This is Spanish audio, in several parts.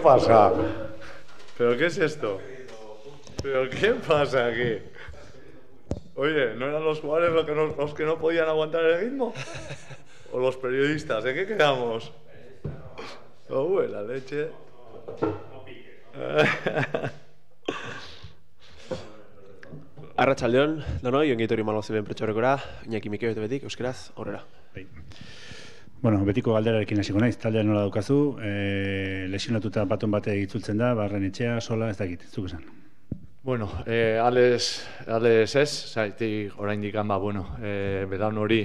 pasa? ¿Pero qué es esto? ¿Pero qué pasa aquí? Oye, ¿no eran los jugadores los que no, podían aguantar el ritmo? ¿O los periodistas? ¿En qué quedamos? Uy, la leche. Arratxaldeon, danoi, ongi etorri malo zeben pretxaurrekora, Iñaki Mikeo que betik, euskeraz, aurrera. Bueno, betiko galderarekin hasiko naiz. Taldea nola daukazu? Eh, lesionatuta baton bate itzultzen da, barren etxea sola ez dakit, zuko Bueno, eh Ales Ales es, orain oraindik ama, ba, bueno, eh bedan hori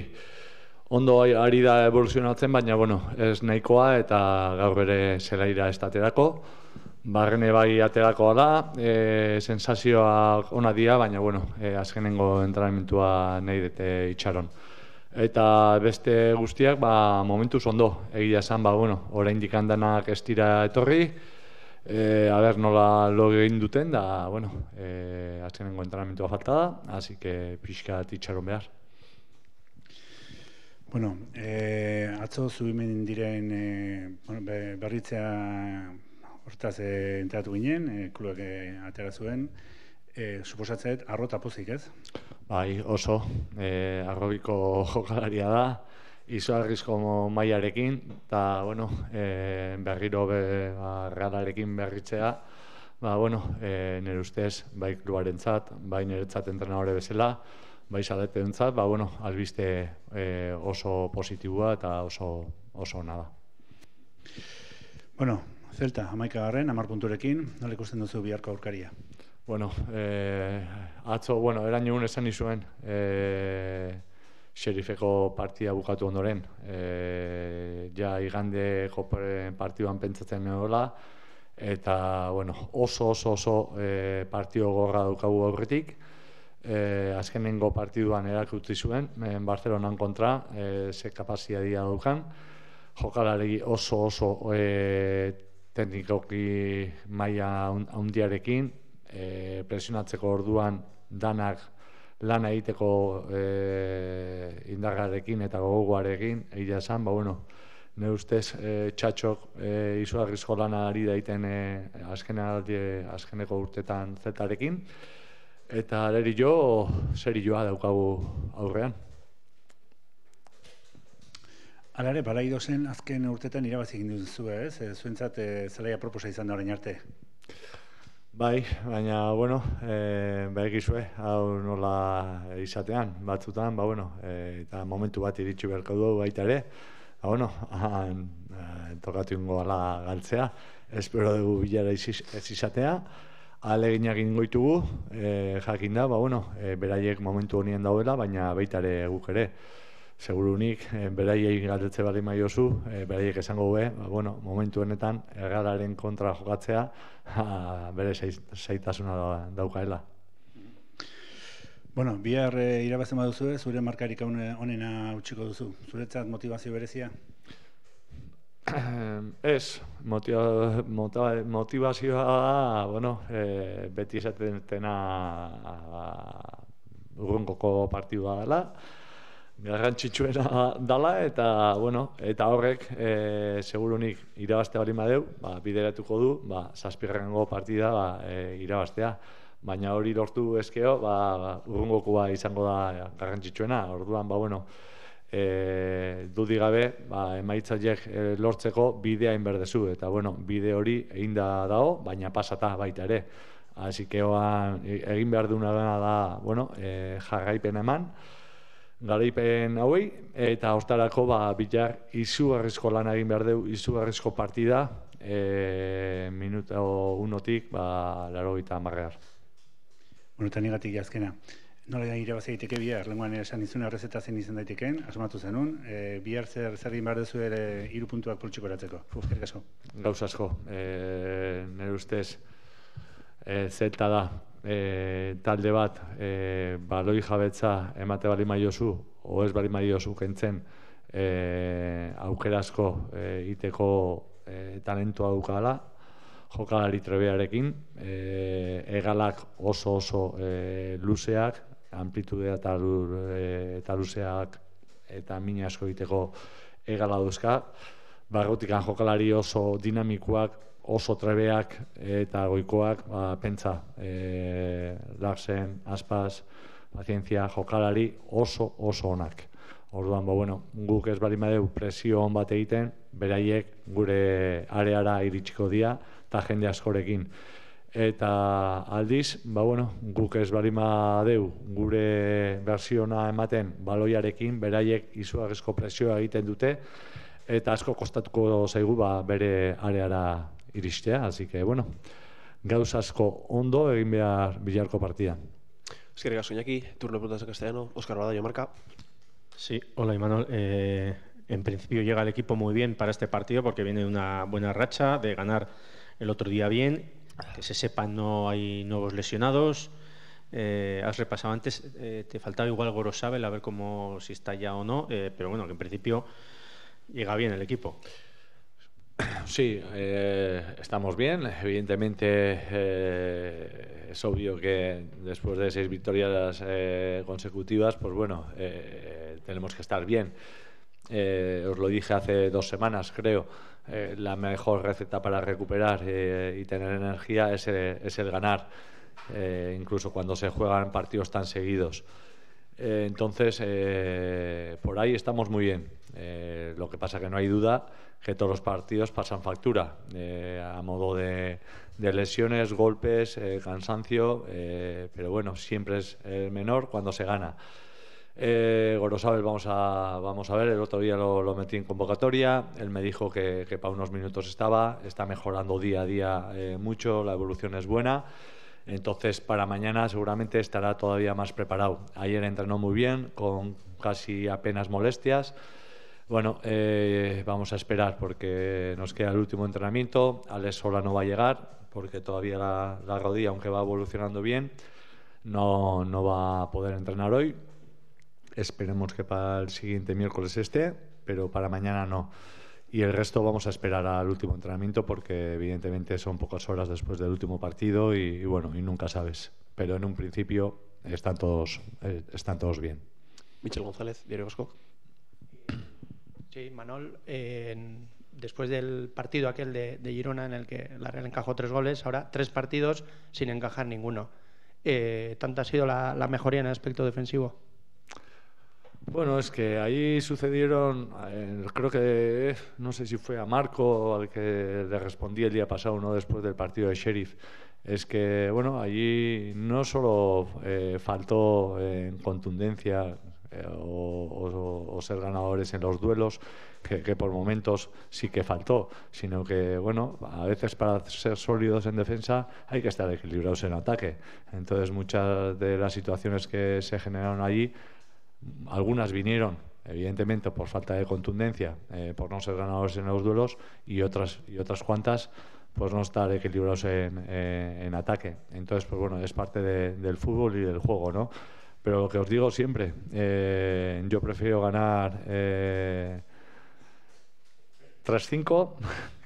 ondo ari da evoluzionatzen, baina bueno, ez nahikoa eta gaur bere zelaira estaterako. Barrene bai aterakoa da, e, eh, sensazioa ona dia, baina, bueno, e, azkenengo entrenamentua nahi dute itxaron. Eta beste guztiak, ba, momentuz ondo, egia esan, ba, bueno, orain dikandanak ez dira etorri, e, a ber, nola logo egin duten, da, bueno, e, azkenengo entrenamentua falta da, hasi que pixka titxaron behar. Bueno, e, atzo zubimen diren e, bueno, berritzea hortaz e, enteratu ginen, e, e, atera zuen, e, suposatzeet, arrota pozik ez? Bai, oso, e, arrobiko jokalaria da, izoarrizko maiarekin, eta, bueno, e, berriro be, ba, berritzea, ba, bueno, e, nire ustez, bai kluaren zat, bai entrena entrenadore bezala, bai saleten zat, ba, bueno, albiste e, oso positibua eta oso, oso nada. Bueno, Zelta, amaika garren, amar punturekin, nola ikusten duzu biharko aurkaria? bueno, e, atzo, bueno, erain egun esan izuen eh, xerifeko partia bukatu ondoren. E, ja, igande koperen partiduan pentsatzen nola, eta, bueno, oso, oso, oso e, partio gorra dukagu aurretik. E, azkenengo partiduan erakutzi zuen, en Barcelona kontra, e, ze kapazia dira dukan. oso, oso, e, teknikoki maia handiarekin e, presionatzeko orduan danak lan egiteko e, indagarekin eta gogoarekin, egia esan, ba bueno, ne ustez e, txatxok e, izugarrizko lana ari daiten e, azken aldie, azkeneko urtetan zetarekin, eta aleri jo, zer joa daukagu aurrean. Alare, balai dozen azken urtetan irabazik induzu, ez? E, zuentzat, e, zelaia proposa izan da orain arte. Bai, baina, bueno, e, eh, ba, gizue, eh, hau nola izatean, batzutan, ba, bueno, e, eta momentu bat iritsu beharko du baita ere, ba, bueno, han, e, tokatu galtzea, espero dugu bilara ez izatea, alegin egin goitugu, e, jakin da, ba, bueno, beraiek momentu honien daudela, baina baita ere guk ere. Segurunik, unik, e, eh, beraiei galdetze bali maiozu, e, eh, beraiek esango ue ba, bueno, momentu honetan, ergararen kontra jokatzea, a, ah, bere zaitasuna da, daukaela. Bueno, bihar eh, irabazen baduzu, zure markarik honena utxiko duzu. Zuretzat motivazio berezia? Ez, motivazioa da, bueno, e, beti esaten dena ba, urrunkoko partidua dela, garrantzitsuena dala eta bueno, eta horrek e, eh, segurunik irabaste bali madeu, ba, bideratuko du, ba, saspirrengo partida ba, eh, irabastea. Baina hori lortu ezkeo, ba, ba urrungokua izango da garrantzitsuena, orduan, ba, bueno, e, gabe, ba, emaitzaiek lortzeko bidea inberdezu, eta bueno, bide hori egin da dago, baina pasata baita ere. Asi e, egin behar duna da, bueno, e, jarraipen eman, garaipen hauei, eta hortarako ba, bilar izugarrizko lan egin behar dugu, izugarrizko partida, e, eh, minuto tik ba, laro gita amarrear. Bueno, eta negatik jazkena. Nola da irabazi egiteke bihar, lenguan esan izun errezeta zen izan daiteken, asomatu zenun, e, eh, bihar zer zer behar duzu ere iru puntuak eratzeko, kaso. Gauz asko, e, nire ustez, e, zelta da, E, talde bat e, baloi jabetza emate bali maiozu, ez bali maiozu kentzen e, aukerazko iteko e, talentua dukala, jokalari trebearekin, egalak oso oso luzeak, amplitudea eta, eta luzeak eta mina asko egiteko egala duzka, jokalari oso dinamikuak oso trebeak eh, eta goikoak, ba, pentsa, e, Larsen, Aspaz, Pazientzia, Jokalari, oso, oso onak. Orduan, ba, bueno, guk ez bali madeu presio hon bat egiten, beraiek gure areara iritsiko dira, eta jende askorekin. Eta aldiz, ba, bueno, guk ez bali madeu gure versiona ematen baloiarekin, beraiek esko presioa egiten dute, eta asko kostatuko zaigu ba, bere areara así que, bueno, Gracias, ondo egin behar bilarko partida. turno castellano, marca. Sí, hola Imanol. Eh, en principio llega el equipo muy bien para este partido porque viene una buena racha, de ganar el otro día bien, que se sepa no hay nuevos lesionados. Eh, has repasado antes, eh, te faltaba igual Gorosabel, a ver cómo si está ya o no, pero bueno, que en principio llega bien el equipo. Sí, eh, estamos bien. Evidentemente eh, es obvio que después de seis victorias eh, consecutivas, pues bueno, tenemos que estar bien. os lo dije hace dos semanas, creo. la mejor receta para recuperar y tener energía es el ganar, incluso cuando se juegan partidos tan seguidos. Eh, entonces, eh, por ahí estamos muy bien. Eh, lo que pasa que no hay duda que todos los partidos pasan factura, a modo de, lesiones, golpes, cansancio, pero bueno, siempre es el menor cuando se gana. Eh, Gorosabel, vamos a, vamos a ver, el otro día lo, metí en convocatoria, él me dijo que, para unos minutos estaba, está mejorando día a día mucho, la evolución es buena. Entonces, para mañana seguramente estará todavía más preparado. Ayer entrenó muy bien, con casi apenas molestias. Bueno, eh, vamos a esperar porque nos queda el último entrenamiento. Alex no va a llegar porque todavía la, rodilla, aunque va evolucionando bien, no, no va a poder entrenar hoy. Esperemos que para el siguiente miércoles esté, pero para mañana no y el resto vamos a esperar al último entrenamiento porque evidentemente son pocas horas después del último partido y, bueno, y nunca sabes. Pero en un principio están todos, eh, están todos bien. Michel González, Diario Bosco. Sí, Manol, eh, después del partido aquel de, Girona en el que la Real encajó tres goles, ahora tres partidos sin encajar ninguno. Eh, ¿Tanta ha sido la, la mejoría en el aspecto defensivo? Bueno, es que ahí sucedieron, eh, creo que, no sé si fue a Marco al que le respondí el día pasado, no después del partido de Sheriff, es que, bueno, allí no solo eh, faltó eh, en contundencia o, ser ganadores en los duelos, que, que, por momentos sí que faltó, sino que, bueno, a veces para ser sólidos en defensa hay que estar equilibrados en ataque. Entonces, muchas de las situaciones que se generaron allí algunas vinieron, evidentemente, por falta de contundencia, eh, por no ser ganadores en los duelos, y otras, y otras cuantas pues no estar equilibrados en, eh, en ataque. Entonces, pues bueno, es parte del fútbol y del juego, ¿no? Pero lo que os digo siempre, eh, yo prefiero ganar 3-5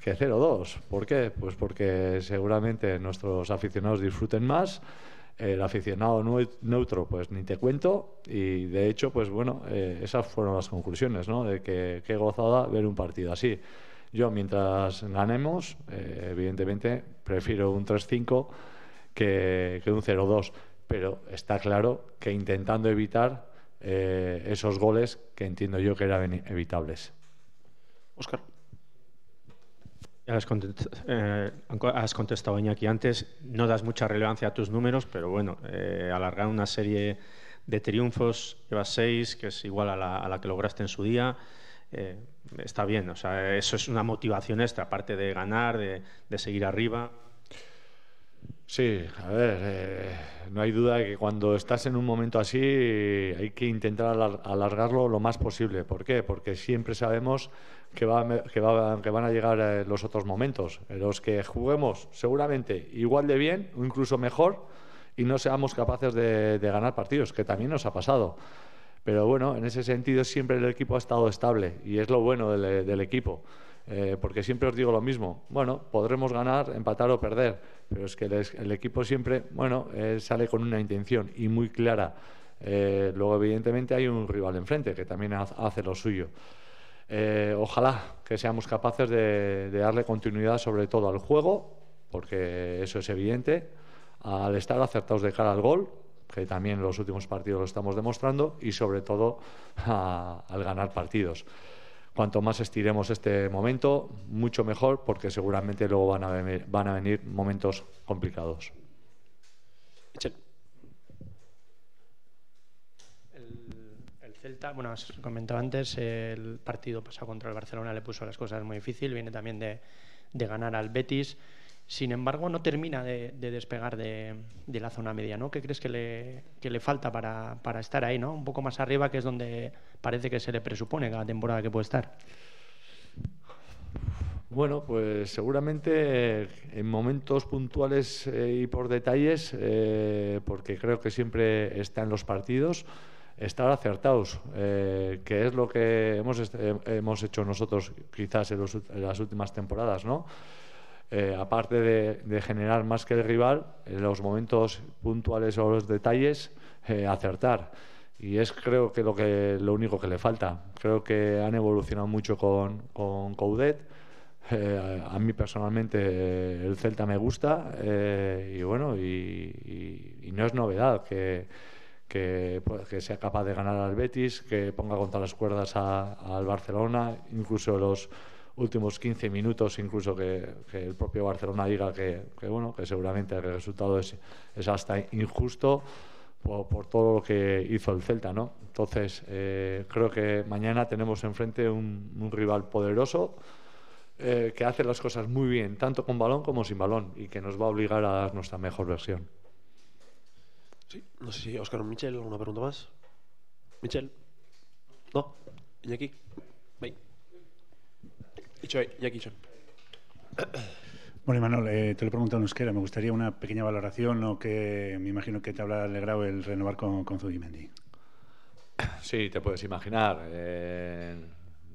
que 0-2. ¿Por qué? Pues porque seguramente nuestros aficionados disfruten más el aficionado neutro, pues ni te cuento. Y de hecho, pues bueno, eh, esas fueron las conclusiones, ¿no? De que qué gozada ver un partido así. Yo, mientras ganemos, eh, evidentemente, prefiero un 3-5 que, un 0-2. Pero está claro que intentando evitar eh, esos goles que entiendo yo que eran evitables. Óscar. Eh, has, contestado, eh, has antes. No das mucha relevancia a tus números, pero bueno, eh, alargar una serie de triunfos, llevas seis, que es igual a la, que lograste en su día. Eh, está bien, o sea, eso es una motivación extra, aparte de ganar, de, seguir arriba. Sí, a ver, no hay duda de que cuando estás en un momento así hay que intentar alargarlo lo más posible. ¿Por qué? Porque siempre sabemos que, van a llegar eh, los otros momentos, en los que juguemos seguramente igual de bien o incluso mejor y no seamos capaces de, ganar partidos, que también nos ha pasado. Pero bueno, en ese sentido siempre el equipo ha estado estable y es lo bueno del, eh, equipo. Eh, porque siempre os digo lo mismo, bueno, podremos ganar, empatar o perder, pero es que el, equipo siempre, bueno, sale con una intención y muy clara. luego, evidentemente, hay un rival enfrente que también hace lo suyo. Eh, ojalá que seamos capaces de, darle continuidad sobre todo al juego, porque eso es evidente, al estar acertados de cara al gol, que también en los últimos partidos lo estamos demostrando, y sobre todo al ganar partidos. Cuanto más estiremos este momento, mucho mejor, porque seguramente luego van a venir momentos complicados. Celta, bueno, os comentaba antes, el partido pasado contra el Barcelona le puso las cosas muy difíciles, viene también de, ganar al Betis. Sin embargo, no termina de, despegar de, la zona media, ¿no? ¿Qué crees que le, le falta para, estar ahí, ¿no? Un poco más arriba, que es donde parece que se le presupone cada temporada que puede estar. Bueno, pues seguramente en momentos puntuales eh, y por detalles, eh, porque creo que siempre está en los partidos estar acertados, eh, que es lo que hemos, eh, hecho nosotros quizás en, las últimas temporadas, ¿no? Eh, aparte de, generar más que el rival, en los momentos puntuales o los detalles, acertar. Y es creo que lo, que lo único que le falta. Creo que han evolucionado mucho con, con Coudet. a mí personalmente el Celta me gusta y bueno, y no es novedad que pues, que, sea capaz de ganar al Betis, que ponga contra las cuerdas al Barcelona, incluso los últimos 15 minutos, incluso que, el propio Barcelona diga que, bueno, que seguramente el resultado es, hasta injusto por, todo lo que hizo el Celta, ¿no? Entonces, eh, creo que mañana tenemos enfrente un, rival poderoso, eh, que hace las cosas muy bien, tanto con balón como sin balón, y que nos va a obligar a dar nuestra mejor versión. Sí, no sé si Oscar o Michel, ¿alguna pregunta más? Michel. No, Iñaki. Bai. ya aquí, Bueno, Imanol, eh, te lo he preguntado en Me gustaría una pequeña valoración o que me imagino que te habrá alegrado el renovar con, con Zubimendi. Sí, te puedes imaginar. Eh,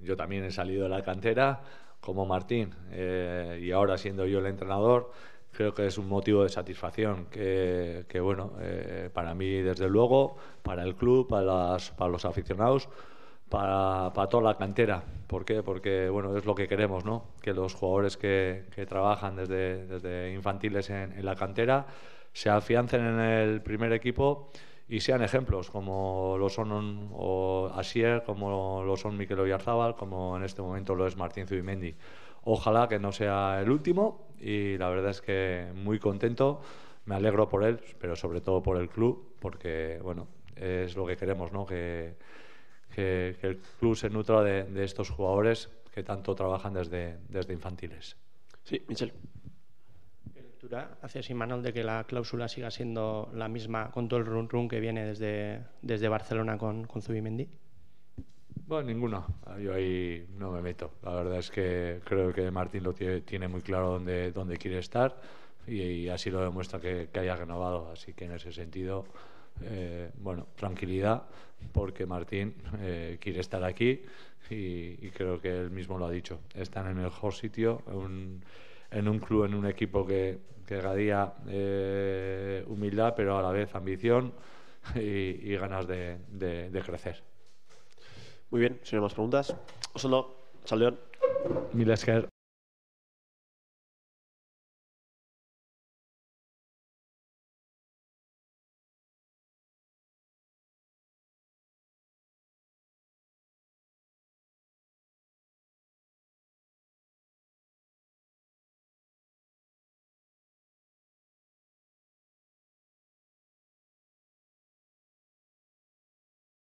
yo también he salido de la cantera como Martín eh, y ahora siendo yo el entrenador creo que es un motivo de satisfacción que, bueno, eh, para mí desde luego, para el club, para, para los aficionados, para, para, toda la cantera. ¿Por qué? Porque bueno, es lo que queremos, ¿no? que los jugadores que, trabajan desde, desde infantiles en, la cantera se afiancen en el primer equipo y sean ejemplos, como lo son Asier, como lo son Miquel Oyarzábal, como en este momento lo es Martín Zubimendi. Ojalá que no sea el último, y la verdad es que muy contento. Me alegro por él, pero sobre todo por el club, porque bueno, es lo que queremos, ¿no? Que, el club se nutra de, estos jugadores que tanto trabajan desde, desde infantiles. Sí, Michel. ¿Qué lectura haces, Imanol, de que la cláusula siga siendo la misma con todo el run-run que viene desde, desde Barcelona con, con Zubimendi? Bueno, ninguna. Yo ahí no me meto. La verdad es que creo que Martín lo tiene, muy claro dónde, dónde quiere estar y, así lo demuestra que, haya renovado. Así que en ese sentido, eh, bueno, tranquilidad, porque Martín eh, quiere estar aquí y, creo que él mismo lo ha dicho. Están en el mejor sitio, en un club, en un equipo que, que gadía eh, humildad, pero a la vez ambición y, ganas de crecer. Muy bien, si no hay más preguntas. Osendo, Saldeón. Mil gracias.